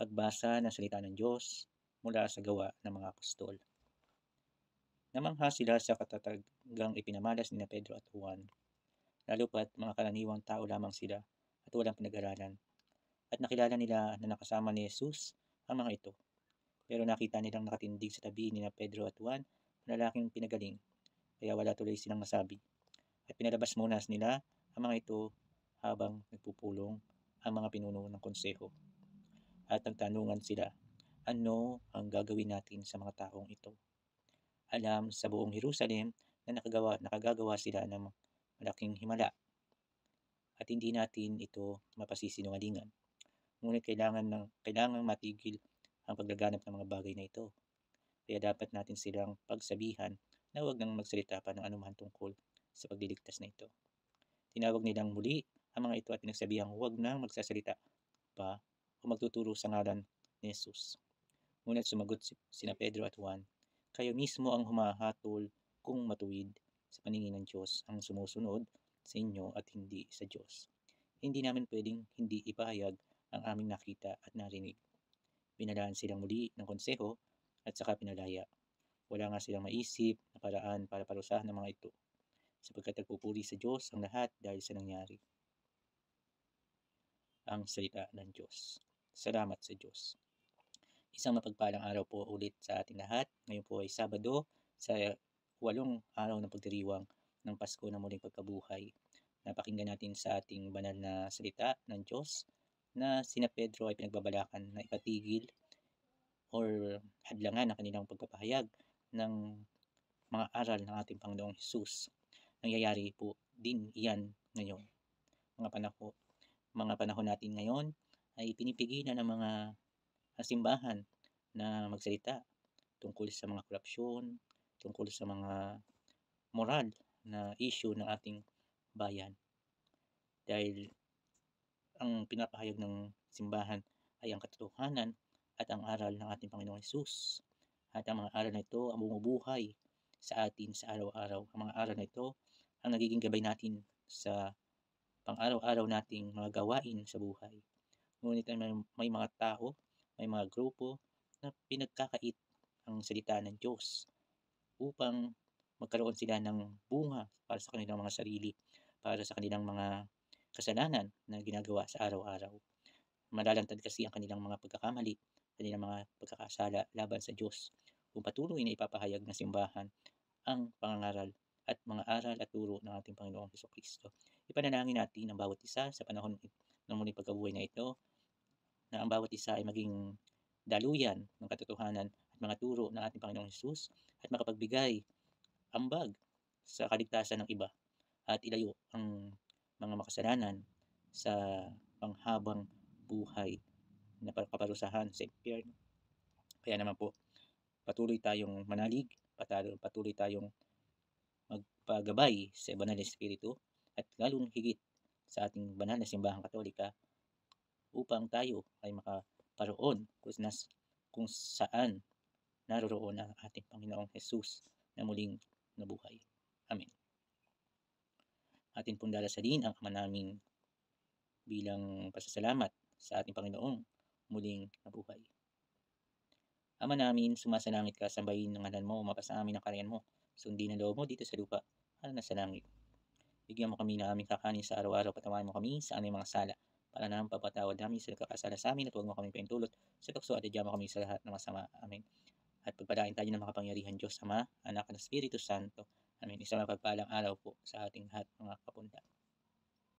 pagbasa ng salita ng Diyos mula sa gawa ng mga apostol. Namangha sila sa katatagang ipinamalas ni Pedro at Juan, lalo pat mga karaniwang tao lamang sila at walang pinag-aralan. At nakilala nila na nakasama ni Jesus ang mga ito. Pero nakita nilang nakatindig sa tabi ni na Pedro at Juan na lalaking pinagaling, kaya wala tuloy silang nasabi. At pinalabas muna nila ang mga ito habang nagpupulong ang mga pinuno ng konseho at nagtanungan sila, ano ang gagawin natin sa mga taong ito? Alam sa buong Jerusalem na nakagawa, nakagagawa sila ng malaking himala at hindi natin ito mapasisinungalingan. Ngunit kailangan, ng, kailangan matigil ang paglaganap ng mga bagay na ito. Kaya dapat natin silang pagsabihan na huwag nang magsalita pa ng anuman tungkol sa pagliligtas na ito. Tinawag nilang muli ang mga ito at pinagsabihang huwag nang magsasalita pa o magtuturo sa ngalan ni Jesus. Ngunit sumagot si sina Pedro at Juan, kayo mismo ang humahatol kung matuwid sa paningin ng Diyos ang sumusunod sa inyo at hindi sa Diyos. Hindi namin pwedeng hindi ipahayag ang aming nakita at narinig. Pinalaan silang muli ng konseho at saka pinalaya. Wala nga silang maisip na paraan para parusahan ng mga ito sapagkat nagpupuri sa Diyos ang lahat dahil sa nangyari. Ang salita ng Diyos. Salamat sa Diyos. Isang mapagpalang araw po ulit sa ating lahat. Ngayon po ay Sabado sa walong araw ng pagdiriwang ng Pasko na muling pagkabuhay. Napakinggan natin sa ating banal na salita ng Diyos na sina Pedro ay pinagbabalakan na ipatigil or hadlangan ang kanilang pagpapahayag ng mga aral ng ating Panginoong Hesus. Nangyayari po din iyan ngayon. Mga panahon, mga panahon natin ngayon ay pinipigilan ng mga ah, simbahan na magsalita tungkol sa mga korupsyon, tungkol sa mga moral na issue ng ating bayan. Dahil ang pinapahayag ng simbahan ay ang katotohanan at ang aral ng ating Panginoong Yesus. At ang mga aral na ito ang bumubuhay sa atin sa araw-araw. Ang mga aral na ito ang nagiging gabay natin sa pang-araw-araw nating mga gawain sa buhay. Ngunit may, may mga tao, may mga grupo na pinagkakait ang salita ng Diyos upang magkaroon sila ng bunga para sa kanilang mga sarili, para sa kanilang mga kasalanan na ginagawa sa araw-araw. Malalantad kasi ang kanilang mga pagkakamali, kanilang mga pagkakasala laban sa Diyos kung patuloy na ipapahayag ng simbahan ang pangangaral at mga aral at turo ng ating Panginoong Heso Kristo. Ipanalangin natin ang bawat isa sa panahon ng muling pagkabuhay na ito na ang bawat isa ay maging daluyan ng katotohanan at mga turo ng ating Panginoong Hesus at makapagbigay ambag sa kaligtasan ng iba at ilayo ang mga makasalanan sa panghabang buhay na kaparusahan sa impyerno. Kaya naman po, patuloy tayong manalig, patuloy tayong magpagabay sa banal na espiritu at lalong higit sa ating banal na simbahang katolika upang tayo ay makaparoon kung, nas, kung saan naroroon ang ating Panginoong Jesus na muling nabuhay. Amen. Atin pong dalasalin ang ama naming bilang pasasalamat sa ating Panginoong muling nabuhay. Ama namin, sumasalangit ka, sambahin ng ngalan mo, mapas amin ang karyan mo, sundin ang loob mo dito sa lupa, ano na sa langit. Bigyan mo kami na aming kakanin sa araw-araw, patawain mo kami sa aming mga sala, para naman papatawad namin sa nagkakasala sa amin at huwag mo kaming paintulot sa tukso at idyama kami sa lahat ng masama. Amen. At pagpalain tayo ng makapangyarihan Diyos, Ama, Anak at Espiritu Santo. Amen. Isang mapagpalang araw po sa ating lahat mga